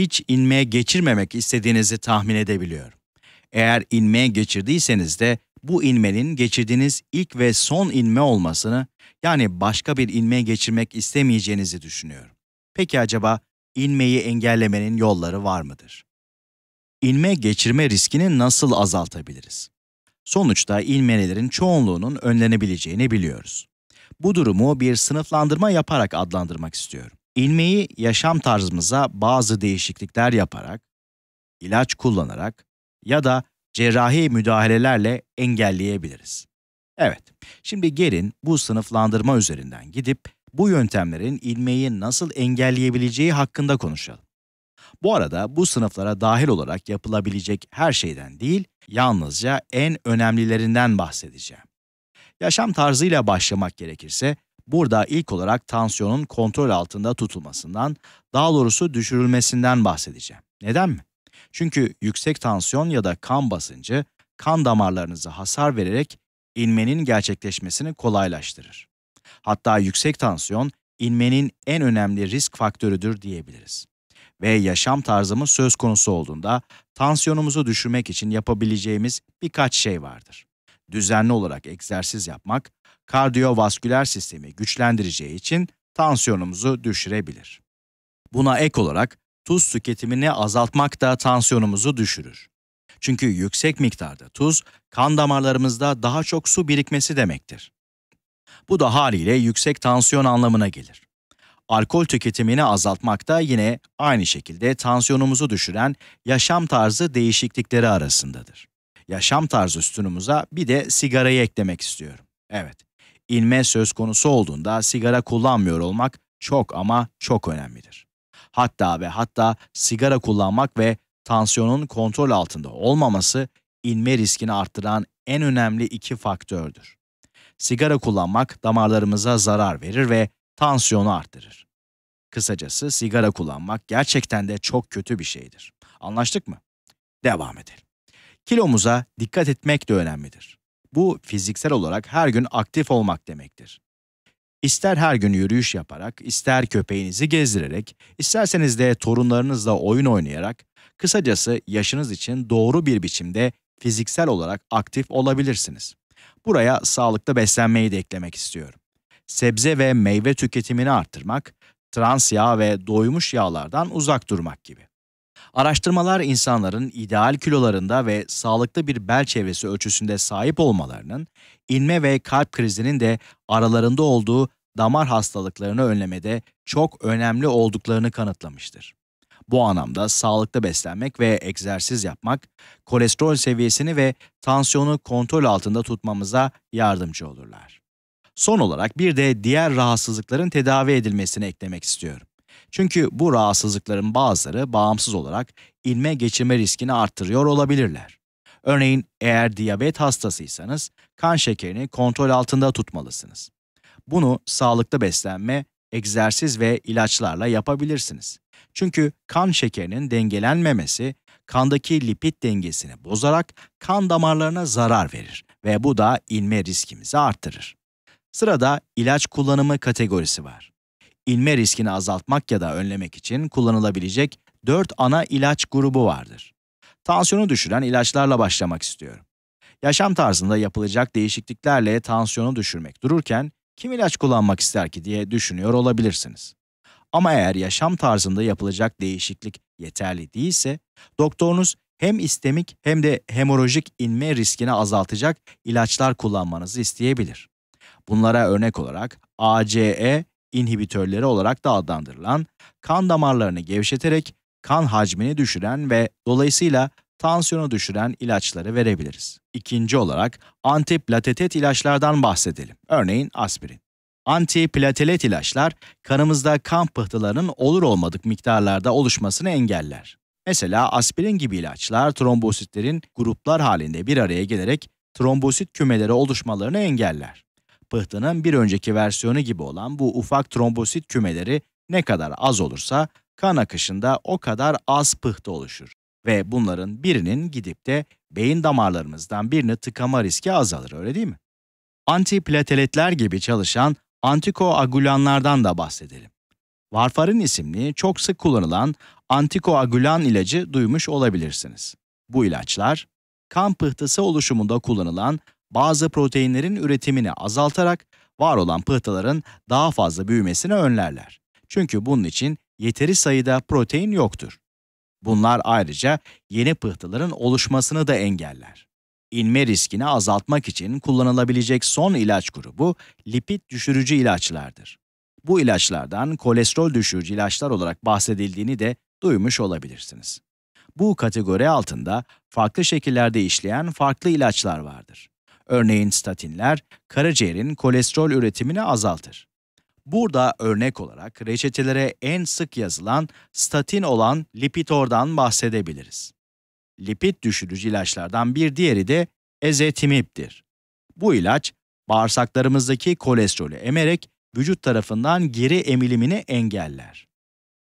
hiç inmeye geçirmemek istediğinizi tahmin edebiliyorum. Eğer inmeye geçirdiyseniz de bu inmenin geçirdiğiniz ilk ve son inme olmasını yani başka bir inmeye geçirmek istemeyeceğinizi düşünüyorum. Peki acaba inmeyi engellemenin yolları var mıdır? İnme geçirme riskini nasıl azaltabiliriz? Sonuçta inmelerin çoğunluğunun önlenebileceğini biliyoruz. Bu durumu bir sınıflandırma yaparak adlandırmak istiyorum. İlmeği yaşam tarzımıza bazı değişiklikler yaparak, ilaç kullanarak ya da cerrahi müdahalelerle engelleyebiliriz. Evet, şimdi gelin bu sınıflandırma üzerinden gidip bu yöntemlerin ilmeği nasıl engelleyebileceği hakkında konuşalım. Bu arada bu sınıflara dahil olarak yapılabilecek her şeyden değil, yalnızca en önemlilerinden bahsedeceğim. Yaşam tarzıyla başlamak gerekirse, Burada ilk olarak tansiyonun kontrol altında tutulmasından, daha doğrusu düşürülmesinden bahsedeceğim. Neden mi? Çünkü yüksek tansiyon ya da kan basıncı kan damarlarınıza hasar vererek inmenin gerçekleşmesini kolaylaştırır. Hatta yüksek tansiyon inmenin en önemli risk faktörüdür diyebiliriz. Ve yaşam tarzımız söz konusu olduğunda tansiyonumuzu düşürmek için yapabileceğimiz birkaç şey vardır. Düzenli olarak egzersiz yapmak, kardiyovasküler sistemi güçlendireceği için tansiyonumuzu düşürebilir. Buna ek olarak tuz tüketimini azaltmak da tansiyonumuzu düşürür. Çünkü yüksek miktarda tuz kan damarlarımızda daha çok su birikmesi demektir. Bu da haliyle yüksek tansiyon anlamına gelir. Alkol tüketimini azaltmak da yine aynı şekilde tansiyonumuzu düşüren yaşam tarzı değişiklikleri arasındadır. Yaşam tarzı sütunumuza bir de sigarayı eklemek istiyorum. Evet, inme söz konusu olduğunda sigara kullanmıyor olmak çok ama çok önemlidir. Hatta ve hatta sigara kullanmak ve tansiyonun kontrol altında olmaması inme riskini arttıran en önemli iki faktördür. Sigara kullanmak damarlarımıza zarar verir ve tansiyonu arttırır. Kısacası sigara kullanmak gerçekten de çok kötü bir şeydir. Anlaştık mı? Devam edelim. Kilomuza dikkat etmek de önemlidir. Bu fiziksel olarak her gün aktif olmak demektir. İster her gün yürüyüş yaparak, ister köpeğinizi gezdirerek, isterseniz de torunlarınızla oyun oynayarak, kısacası yaşınız için doğru bir biçimde fiziksel olarak aktif olabilirsiniz. Buraya sağlıklı beslenmeyi de eklemek istiyorum. Sebze ve meyve tüketimini arttırmak, trans yağ ve doymuş yağlardan uzak durmak gibi. Araştırmalar insanların ideal kilolarında ve sağlıklı bir bel çevresi ölçüsünde sahip olmalarının, inme ve kalp krizinin de aralarında olduğu damar hastalıklarını önlemede çok önemli olduklarını kanıtlamıştır. Bu anlamda sağlıklı beslenmek ve egzersiz yapmak, kolesterol seviyesini ve tansiyonu kontrol altında tutmamıza yardımcı olurlar. Son olarak bir de diğer rahatsızlıkların tedavi edilmesini eklemek istiyorum. Çünkü bu rahatsızlıkların bazıları bağımsız olarak ilme geçirme riskini arttırıyor olabilirler. Örneğin eğer diyabet hastasıysanız kan şekerini kontrol altında tutmalısınız. Bunu sağlıklı beslenme, egzersiz ve ilaçlarla yapabilirsiniz. Çünkü kan şekerinin dengelenmemesi kandaki lipid dengesini bozarak kan damarlarına zarar verir ve bu da ilme riskimizi arttırır. Sırada ilaç kullanımı kategorisi var inme riskini azaltmak ya da önlemek için kullanılabilecek 4 ana ilaç grubu vardır. Tansiyonu düşüren ilaçlarla başlamak istiyorum. Yaşam tarzında yapılacak değişikliklerle tansiyonu düşürmek dururken kim ilaç kullanmak ister ki diye düşünüyor olabilirsiniz. Ama eğer yaşam tarzında yapılacak değişiklik yeterli değilse, doktorunuz hem istemik hem de hemorajik inme riskini azaltacak ilaçlar kullanmanızı isteyebilir. Bunlara örnek olarak ACE inhibitörleri olarak da adlandırılan kan damarlarını gevşeterek kan hacmini düşüren ve dolayısıyla tansiyonu düşüren ilaçları verebiliriz. İkinci olarak antiplatelet ilaçlardan bahsedelim. Örneğin aspirin. Antiplatelet ilaçlar kanımızda kan pıhtılarının olur olmadık miktarlarda oluşmasını engeller. Mesela aspirin gibi ilaçlar trombositlerin gruplar halinde bir araya gelerek trombosit kümeleri oluşmalarını engeller pıhtının bir önceki versiyonu gibi olan bu ufak trombosit kümeleri ne kadar az olursa kan akışında o kadar az pıhtı oluşur ve bunların birinin gidip de beyin damarlarımızdan birini tıkama riski azalır öyle değil mi? Antiplateletler gibi çalışan antikoagülanlardan da bahsedelim. Varfarin isimli çok sık kullanılan antikoagülan ilacı duymuş olabilirsiniz. Bu ilaçlar kan pıhtısı oluşumunda kullanılan bazı proteinlerin üretimini azaltarak var olan pıhtıların daha fazla büyümesini önlerler. Çünkü bunun için yeteri sayıda protein yoktur. Bunlar ayrıca yeni pıhtıların oluşmasını da engeller. İnme riskini azaltmak için kullanılabilecek son ilaç grubu lipid düşürücü ilaçlardır. Bu ilaçlardan kolesterol düşürücü ilaçlar olarak bahsedildiğini de duymuş olabilirsiniz. Bu kategori altında farklı şekillerde işleyen farklı ilaçlar vardır. Örneğin statinler karaciğerin kolesterol üretimini azaltır. Burada örnek olarak reçetelere en sık yazılan statin olan Lipitor'dan bahsedebiliriz. Lipid düşürücü ilaçlardan bir diğeri de ezetimib'dir. Bu ilaç bağırsaklarımızdaki kolesterolü emerek vücut tarafından geri emilimini engeller.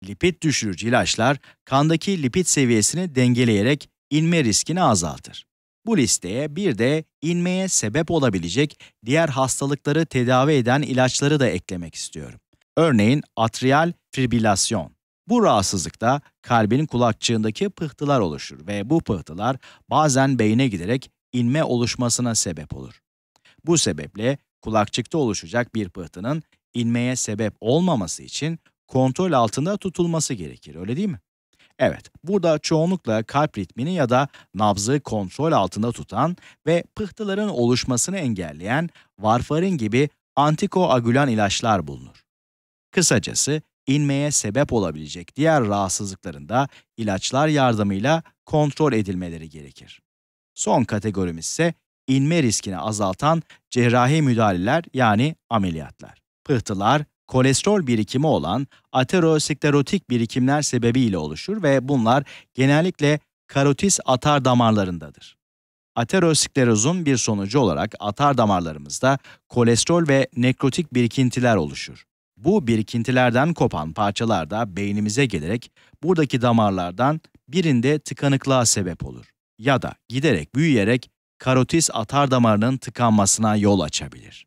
Lipid düşürücü ilaçlar kandaki lipid seviyesini dengeleyerek inme riskini azaltır. Bu listeye bir de inmeye sebep olabilecek diğer hastalıkları tedavi eden ilaçları da eklemek istiyorum. Örneğin atrial fibrilasyon. Bu rahatsızlıkta kalbin kulakçığındaki pıhtılar oluşur ve bu pıhtılar bazen beyine giderek inme oluşmasına sebep olur. Bu sebeple kulakçıkta oluşacak bir pıhtının inmeye sebep olmaması için kontrol altında tutulması gerekir, öyle değil mi? Evet, burada çoğunlukla kalp ritmini ya da nabzı kontrol altında tutan ve pıhtıların oluşmasını engelleyen varfarin gibi antikoagülan ilaçlar bulunur. Kısacası, inmeye sebep olabilecek diğer rahatsızlıklarında ilaçlar yardımıyla kontrol edilmeleri gerekir. Son kategorimiz ise inme riskini azaltan cerrahi müdahaleler yani ameliyatlar. Pıhtılar, kolesterol birikimi olan aterosklerotik birikimler sebebiyle oluşur ve bunlar genellikle karotis atar damarlarındadır. Aterosklerozun bir sonucu olarak atar damarlarımızda kolesterol ve nekrotik birikintiler oluşur. Bu birikintilerden kopan parçalar da beynimize gelerek buradaki damarlardan birinde tıkanıklığa sebep olur ya da giderek büyüyerek karotis atar damarının tıkanmasına yol açabilir.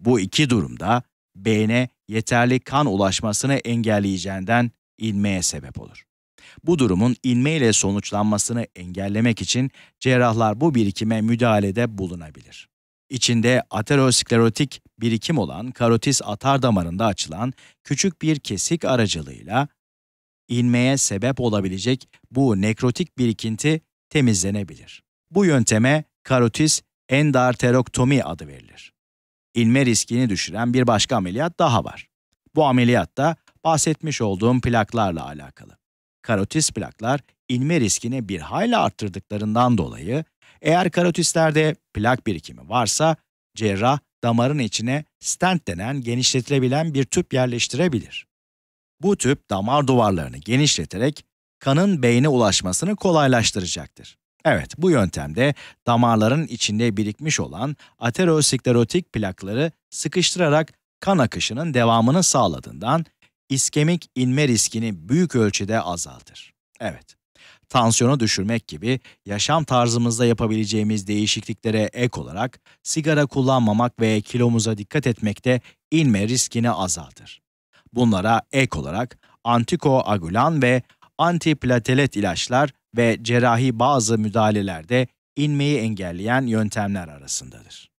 Bu iki durumda beyne yeterli kan ulaşmasını engelleyeceğinden inmeye sebep olur. Bu durumun inme ile sonuçlanmasını engellemek için cerrahlar bu birikime müdahalede bulunabilir. İçinde aterosklerotik birikim olan karotis atar damarında açılan küçük bir kesik aracılığıyla inmeye sebep olabilecek bu nekrotik birikinti temizlenebilir. Bu yönteme karotis endarteroktomi adı verilir inme riskini düşüren bir başka ameliyat daha var. Bu ameliyat da bahsetmiş olduğum plaklarla alakalı. Karotis plaklar inme riskini bir hayli arttırdıklarından dolayı eğer karotislerde plak birikimi varsa cerrah damarın içine stent denen genişletilebilen bir tüp yerleştirebilir. Bu tüp damar duvarlarını genişleterek kanın beyne ulaşmasını kolaylaştıracaktır. Evet, bu yöntemde damarların içinde birikmiş olan aterosklerotik plakları sıkıştırarak kan akışının devamını sağladığından iskemik inme riskini büyük ölçüde azaltır. Evet, tansiyonu düşürmek gibi yaşam tarzımızda yapabileceğimiz değişikliklere ek olarak sigara kullanmamak ve kilomuza dikkat etmekte inme riskini azaltır. Bunlara ek olarak antikoagülan ve antiplateret ilaçlar ve cerrahi bazı müdahalelerde inmeyi engelleyen yöntemler arasındadır.